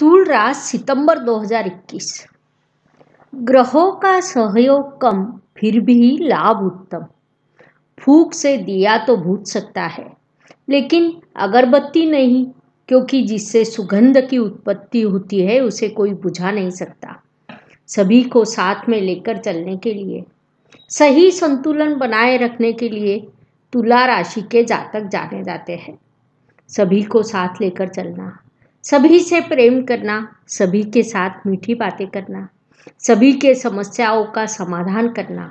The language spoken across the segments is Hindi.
स्थूल रास सितंबर 2021 ग्रहों का सहयोग कम फिर भी लाभ उत्तम फूक से दिया तो भूत सकता है लेकिन अगरबत्ती नहीं क्योंकि जिससे सुगंध की उत्पत्ति होती है उसे कोई बुझा नहीं सकता सभी को साथ में लेकर चलने के लिए सही संतुलन बनाए रखने के लिए तुला राशि के जातक जाने जाते हैं सभी को साथ लेकर चलना सभी से प्रेम करना सभी के साथ मीठी बातें करना सभी के समस्याओं का समाधान करना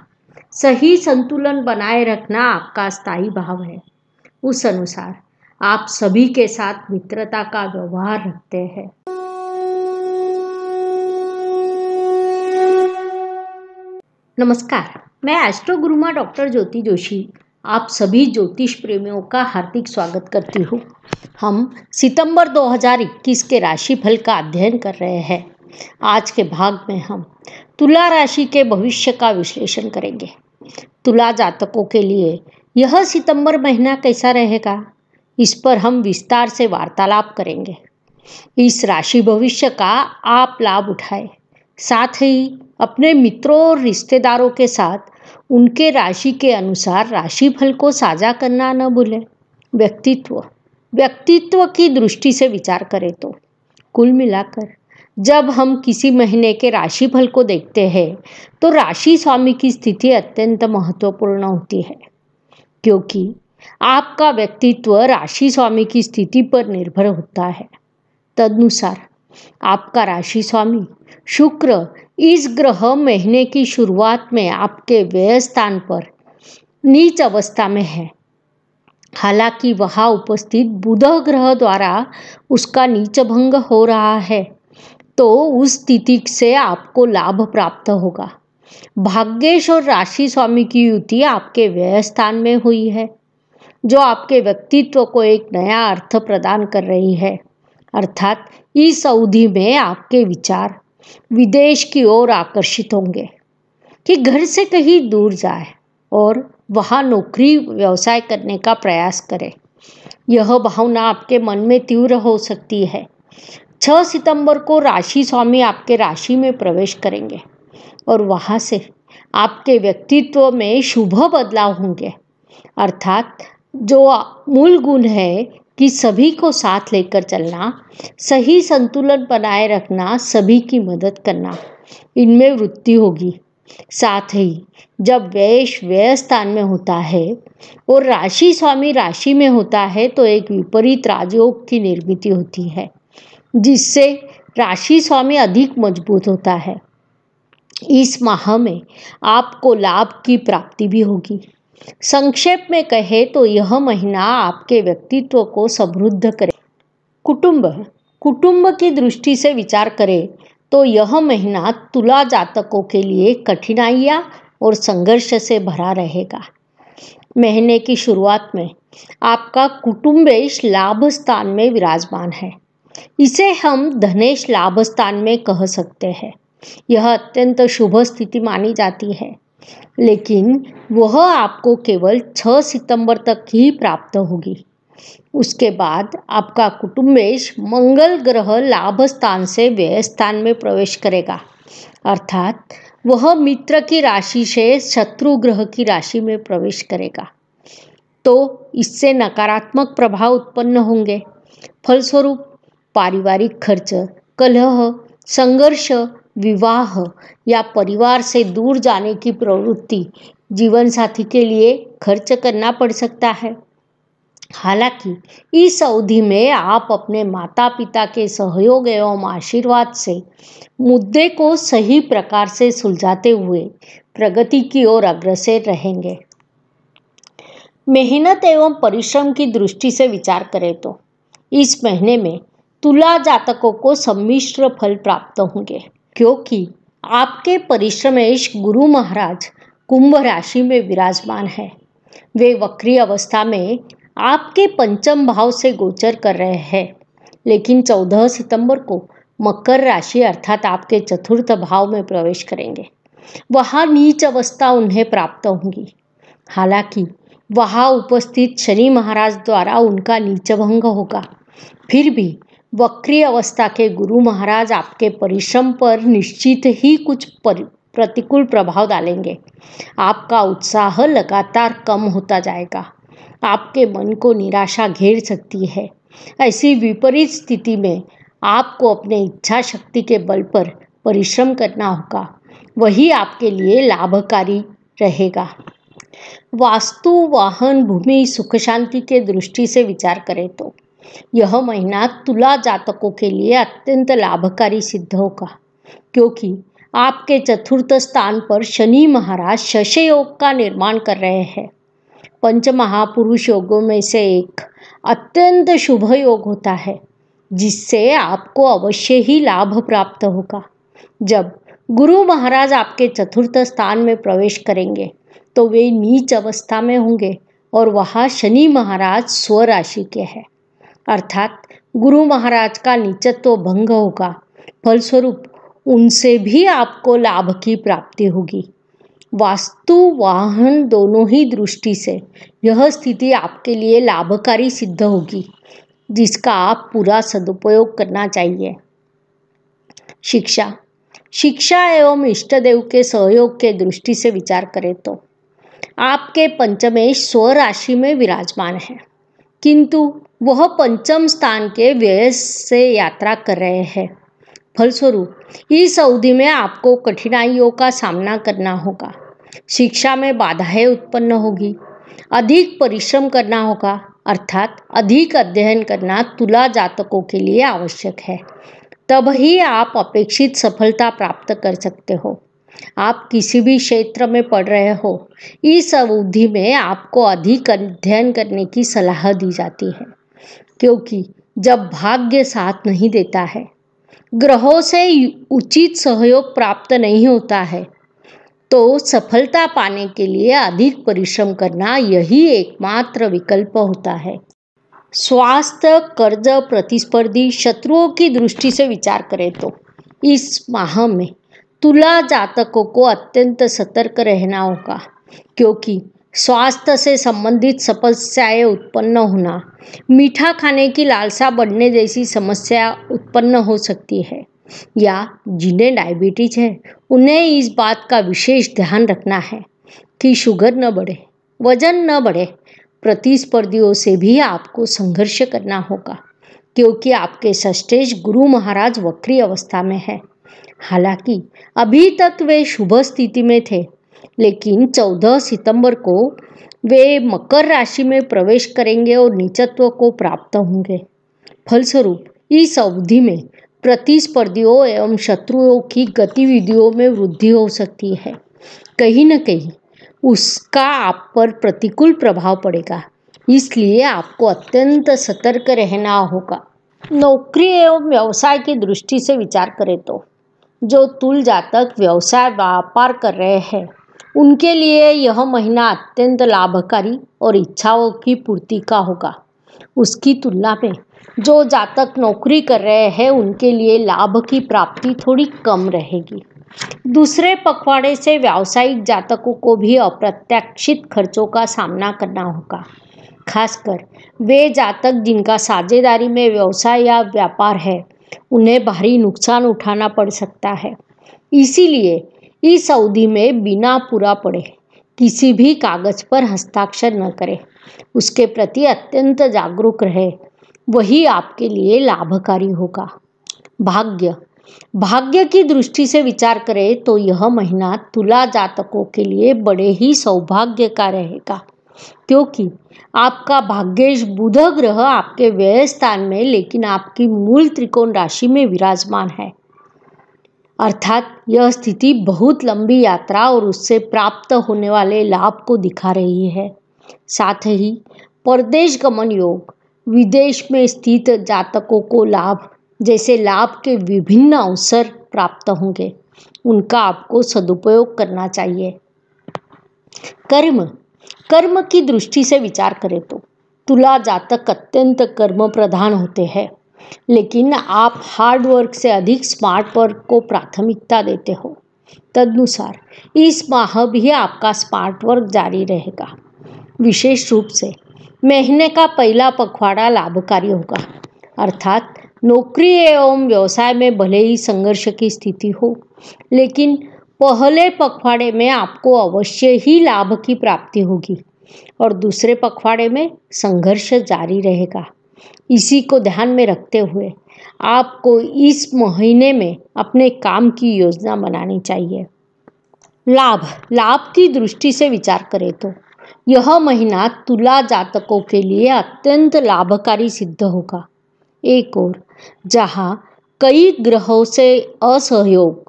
सही संतुलन बनाए रखना आपका स्थायी भाव है उस अनुसार आप सभी के साथ मित्रता का व्यवहार रखते हैं नमस्कार मैं एस्ट्रो गुरुमा डॉक्टर ज्योति जोशी आप सभी ज्योतिष प्रेमियों का हार्दिक स्वागत करती हूँ हम सितंबर 2021 के राशि फल का अध्ययन कर रहे हैं आज के भाग में हम तुला राशि के भविष्य का विश्लेषण करेंगे तुला जातकों के लिए यह सितंबर महीना कैसा रहेगा इस पर हम विस्तार से वार्तालाप करेंगे इस राशि भविष्य का आप लाभ उठाए साथ ही अपने मित्रों और रिश्तेदारों के साथ उनके राशि के अनुसार राशिफल को साझा करना न भूलें व्यक्तित्व व्यक्तित्व की दृष्टि से विचार करें तो कुल मिलाकर जब हम किसी महीने के राशिफल को देखते हैं तो राशि स्वामी की स्थिति अत्यंत महत्वपूर्ण होती है क्योंकि आपका व्यक्तित्व राशि स्वामी की स्थिति पर निर्भर होता है तदनुसार आपका राशि स्वामी शुक्र इस ग्रह महीने की शुरुआत में आपके व्यय स्थान पर नीच अवस्था में है हालांकि वहां उपस्थित बुध ग्रह द्वारा उसका नीच भंग हो रहा है तो उस स्थिति से आपको लाभ प्राप्त होगा भाग्येश और राशि स्वामी की युति आपके व्यय स्थान में हुई है जो आपके व्यक्तित्व को एक नया अर्थ प्रदान कर रही है अर्थात इस अवधि में आपके विचार विदेश की ओर आकर्षित होंगे कि घर से कहीं दूर जाए और वहाँ नौकरी व्यवसाय करने का प्रयास करें यह भावना आपके मन में तीव्र हो सकती है छः सितंबर को राशि स्वामी आपके राशि में प्रवेश करेंगे और वहाँ से आपके व्यक्तित्व में शुभ बदलाव होंगे अर्थात जो मूल गुण है कि सभी को साथ लेकर चलना सही संतुलन बनाए रखना सभी की मदद करना इनमें वृत्ति होगी साथ ही जब वैश व्यय स्थान में होता है और राशि स्वामी राशि में होता है तो एक विपरीत राजयोग की निर्मित होती है जिससे राशि स्वामी अधिक मजबूत होता है इस माह में आपको लाभ की प्राप्ति भी होगी संक्षेप में कहे तो यह महीना आपके व्यक्तित्व को समृद्ध करे कुटुंब कुटुंब की दृष्टि से विचार करें तो यह महीना तुला जातकों के लिए कठिनाइयाँ और संघर्ष से भरा रहेगा महीने की शुरुआत में आपका कुटुंबेश लाभ स्थान में विराजमान है इसे हम धनेश लाभ स्थान में कह सकते हैं यह अत्यंत शुभ स्थिति मानी जाती है लेकिन वह आपको केवल 6 सितंबर तक ही प्राप्त होगी उसके बाद आपका कुटुंबेश मंगल ग्रह लाभ स्थान से व्यय स्थान में प्रवेश करेगा अर्थात वह मित्र की राशि से शत्रु ग्रह की राशि में प्रवेश करेगा तो इससे नकारात्मक प्रभाव उत्पन्न होंगे फलस्वरूप पारिवारिक खर्च कलह संघर्ष विवाह या परिवार से दूर जाने की प्रवृत्ति जीवन साथी के लिए खर्च करना पड़ सकता है हालांकि इस अवधि में आप अपने माता पिता के सहयोग एवं आशीर्वाद से मुद्दे को सही प्रकार से सुलझाते हुए प्रगति की ओर अग्रसर रहेंगे मेहनत एवं परिश्रम की दृष्टि से विचार करें तो इस महीने में तुला जातकों को सम्मिश्र फल प्राप्त होंगे क्योंकि आपके परिश्रमेश गुरु महाराज कुंभ राशि में विराजमान है वे वक्री अवस्था में आपके पंचम भाव से गोचर कर रहे हैं लेकिन 14 सितंबर को मकर राशि अर्थात आपके चतुर्थ भाव में प्रवेश करेंगे वहाँ नीच अवस्था उन्हें प्राप्त होंगी हालांकि वहाँ उपस्थित शनि महाराज द्वारा उनका नीचभंग होगा फिर भी वक्री अवस्था के गुरु महाराज आपके परिश्रम पर निश्चित ही कुछ प्रतिकूल प्रभाव डालेंगे आपका उत्साह लगातार कम होता जाएगा आपके मन को निराशा घेर सकती है ऐसी विपरीत स्थिति में आपको अपने इच्छा शक्ति के बल पर परिश्रम करना होगा वही आपके लिए लाभकारी रहेगा वास्तु वाहन भूमि सुख शांति के दृष्टि से विचार करें तो यह महीना तुला जातकों के लिए अत्यंत लाभकारी सिद्ध होगा क्योंकि आपके चतुर्थ स्थान पर शनि महाराज शशयोग का निर्माण कर रहे हैं पंच महापुरुष योगों में से एक अत्यंत शुभ योग होता है जिससे आपको अवश्य ही लाभ प्राप्त होगा जब गुरु महाराज आपके चतुर्थ स्थान में प्रवेश करेंगे तो वे नीच अवस्था में होंगे और वहाँ शनि महाराज स्वराशि के हैं अर्थात गुरु महाराज का नीचत्व भंग होगा फलस्वरूप उनसे भी आपको लाभ की प्राप्ति होगी वास्तु वाहन दोनों ही दृष्टि से यह स्थिति आपके लिए लाभकारी सिद्ध होगी जिसका आप पूरा सदुपयोग करना चाहिए शिक्षा शिक्षा एवं इष्टदेव के सहयोग के दृष्टि से विचार करें तो आपके पंचमेश स्व राशि में विराजमान है किंतु वह पंचम स्थान के व्यय से यात्रा कर रहे हैं फलस्वरूप इस अवधि में आपको कठिनाइयों का सामना करना होगा शिक्षा में बाधाएं उत्पन्न होगी अधिक परिश्रम करना होगा अर्थात अधिक अध्ययन करना तुला जातकों के लिए आवश्यक है तब ही आप अपेक्षित सफलता प्राप्त कर सकते हो आप किसी भी क्षेत्र में पढ़ रहे हो इस अवधि में आपको अधिक अध्ययन करने की सलाह दी जाती है क्योंकि जब भाग्य साथ नहीं देता है ग्रहों से उचित सहयोग प्राप्त नहीं होता है तो सफलता पाने के लिए अधिक परिश्रम करना यही एकमात्र विकल्प होता है स्वास्थ्य कर्ज प्रतिस्पर्धी शत्रुओं की दृष्टि से विचार करें तो इस माह में तुला जातकों को अत्यंत सतर्क रहना होगा क्योंकि स्वास्थ्य से संबंधित समस्याएं उत्पन्न होना मीठा खाने की लालसा बढ़ने जैसी समस्या उत्पन्न हो सकती है या जिन्हें डायबिटीज है उन्हें इस बात का विशेष ध्यान रखना है कि शुगर न बढ़े वजन न बढ़े प्रतिस्पर्धियों से भी आपको संघर्ष करना होगा क्योंकि आपके सष्टेज गुरु महाराज वक्री अवस्था में है हालांकि अभी तक वे शुभ स्थिति में थे लेकिन 14 सितंबर को वे मकर राशि में प्रवेश करेंगे और नीचत्व को प्राप्त होंगे फलस्वरूप इस अवधि में प्रतिस्पर्धियों एवं शत्रुओं की गतिविधियों में वृद्धि हो सकती है कहीं न कहीं उसका आप पर प्रतिकूल प्रभाव पड़ेगा इसलिए आपको अत्यंत सतर्क रहना होगा नौकरी एवं व्यवसाय की दृष्टि से विचार करें तो जो तुल जातक व्यवसाय व्यापार कर रहे हैं उनके लिए यह महीना अत्यंत लाभकारी और इच्छाओं की पूर्ति का होगा उसकी तुलना में जो जातक नौकरी कर रहे हैं उनके लिए लाभ की प्राप्ति थोड़ी कम रहेगी दूसरे पखवाड़े से व्यावसायिक जातकों को भी अप्रत्याशित खर्चों का सामना करना होगा खासकर वे जातक जिनका साझेदारी में व्यवसाय या व्यापार है उन्हें भारी नुकसान उठाना पड़ सकता है इसीलिए इस अवधि में बिना पूरा पड़े किसी भी कागज पर हस्ताक्षर न करें उसके प्रति अत्यंत जागरूक रहे वही आपके लिए लाभकारी होगा भाग्य भाग्य की दृष्टि से विचार करें तो यह महीना तुला जातकों के लिए बड़े ही सौभाग्य का रहेगा क्योंकि आपका भाग्येश बुध ग्रह आपके व्यय स्थान में लेकिन आपकी मूल त्रिकोण राशि में विराजमान है अर्थात यह स्थिति बहुत लंबी यात्रा और उससे प्राप्त होने वाले लाभ को दिखा रही है साथ ही परदेश गमन योग विदेश में स्थित जातकों को लाभ जैसे लाभ के विभिन्न अवसर प्राप्त होंगे उनका आपको सदुपयोग करना चाहिए कर्म कर्म की दृष्टि से विचार करें तो तुला जातक अत्यंत कर्म प्रधान होते हैं लेकिन आप हार्ड वर्क से अधिक स्मार्ट वर्क को प्राथमिकता देते हो तदनुसार इस माह भी आपका स्मार्ट वर्क जारी रहेगा विशेष रूप से महीने का पहला पखवाड़ा लाभकारी होगा अर्थात नौकरी एवं व्यवसाय में भले ही संघर्ष की स्थिति हो लेकिन पहले पखवाड़े में आपको अवश्य ही लाभ की प्राप्ति होगी और दूसरे पखवाड़े में संघर्ष जारी रहेगा इसी को ध्यान में रखते हुए आपको इस महीने में अपने काम की योजना बनानी चाहिए लाभ लाभ की दृष्टि से विचार करें तो यह महीना तुला जातकों के लिए अत्यंत लाभकारी सिद्ध होगा एक और जहाँ कई ग्रहों से असहयोग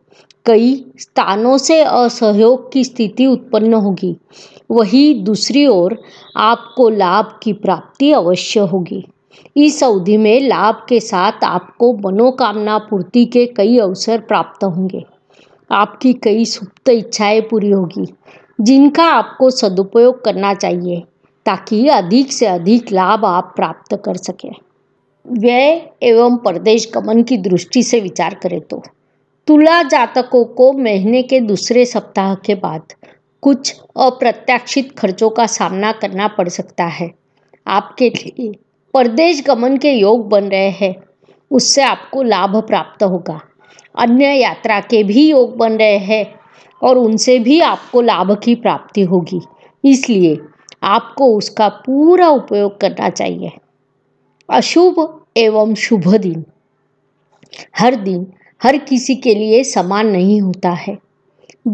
कई स्थानों से असहयोग की स्थिति उत्पन्न होगी वही दूसरी ओर आपको लाभ की प्राप्ति अवश्य होगी इस अवधि में लाभ के साथ आपको मनोकामना पूर्ति के कई अवसर प्राप्त होंगे आपकी कई सुप्त इच्छाएं पूरी होगी जिनका आपको सदुपयोग करना चाहिए ताकि अधिक से अधिक लाभ आप प्राप्त कर सकें व्यय एवं प्रदेश गमन की दृष्टि से विचार करें तो तुला जातकों को महीने के दूसरे सप्ताह के बाद कुछ अप्रत्याशित खर्चों का सामना करना पड़ सकता है आपके लिए परदेश गमन के योग बन रहे हैं उससे आपको लाभ प्राप्त होगा अन्य यात्रा के भी योग बन रहे हैं और उनसे भी आपको लाभ की प्राप्ति होगी इसलिए आपको उसका पूरा उपयोग करना चाहिए अशुभ एवं शुभ दिन हर दिन हर किसी के लिए समान नहीं होता है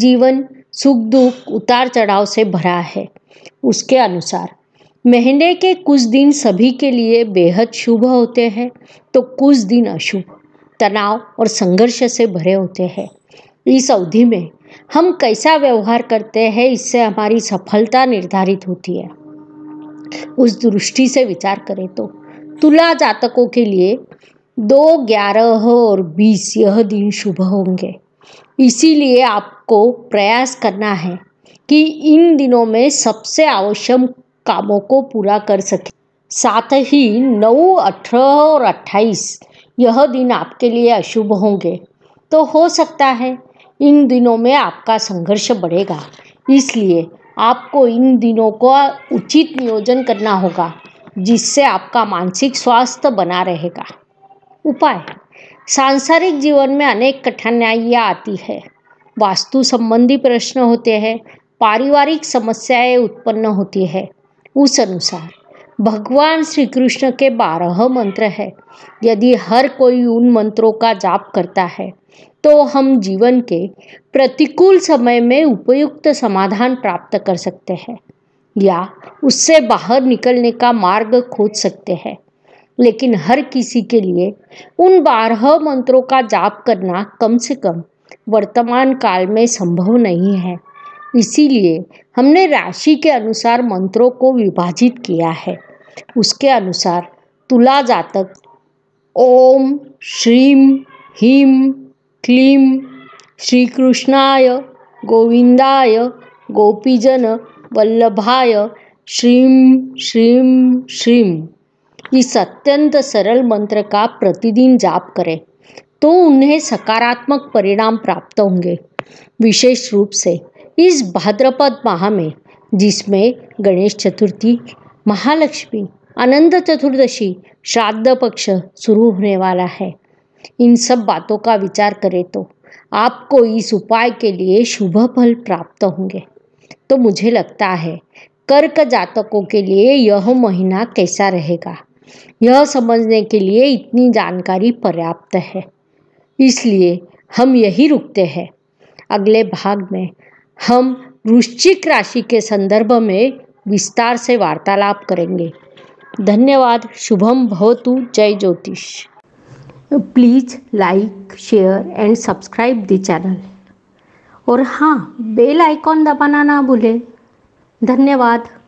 जीवन सुख दुख उतार चढ़ाव से भरा है उसके अनुसार महीने के कुछ दिन सभी के लिए बेहद शुभ होते हैं तो कुछ दिन अशुभ तनाव और संघर्ष से भरे होते हैं इस अवधि में हम कैसा व्यवहार करते हैं इससे हमारी सफलता निर्धारित होती है उस दृष्टि से विचार करें तो तुला जातकों के लिए दो ग्यारह और बीस यह दिन शुभ होंगे इसीलिए आपको प्रयास करना है कि इन दिनों में सबसे आवश्यक कामों को पूरा कर सके साथ ही नौ अठारह और अट्ठाईस यह दिन आपके लिए अशुभ होंगे तो हो सकता है इन दिनों में आपका संघर्ष बढ़ेगा इसलिए आपको इन दिनों का उचित नियोजन करना होगा जिससे आपका मानसिक स्वास्थ्य बना रहेगा उपाय सांसारिक जीवन में अनेक कठिनाइयाँ आती है वास्तु संबंधी प्रश्न होते हैं पारिवारिक समस्याएं उत्पन्न होती है उस अनुसार भगवान श्री कृष्ण के बारह मंत्र है यदि हर कोई उन मंत्रों का जाप करता है तो हम जीवन के प्रतिकूल समय में उपयुक्त समाधान प्राप्त कर सकते हैं या उससे बाहर निकलने का मार्ग खोज सकते हैं लेकिन हर किसी के लिए उन बारह मंत्रों का जाप करना कम से कम वर्तमान काल में संभव नहीं है इसीलिए हमने राशि के अनुसार मंत्रों को विभाजित किया है उसके अनुसार तुला जातक ओम श्रीम ह्रीम क्लीम श्री कृष्णाय गोविंदाय गोपीजन वल्लभाय श्रीम श्रीम श्रीम इस अत्यंत सरल मंत्र का प्रतिदिन जाप करें तो उन्हें सकारात्मक परिणाम प्राप्त होंगे विशेष रूप से इस भाद्रपद माह में जिसमें गणेश चतुर्थी महालक्ष्मी अनंत चतुर्दशी श्राद्ध पक्ष शुरू होने वाला है इन सब बातों का विचार करें तो आपको इस उपाय के लिए शुभ फल प्राप्त होंगे तो मुझे लगता है कर्क जातकों के लिए यह महीना कैसा रहेगा यह समझने के लिए इतनी जानकारी पर्याप्त है इसलिए हम यही रुकते हैं अगले भाग में हम वृश्चिक राशि के संदर्भ में विस्तार से वार्तालाप करेंगे धन्यवाद शुभम भवतु जय ज्योतिष please like share and subscribe the channel और हाँ बेल आइकॉन दबाना ना भूले धन्यवाद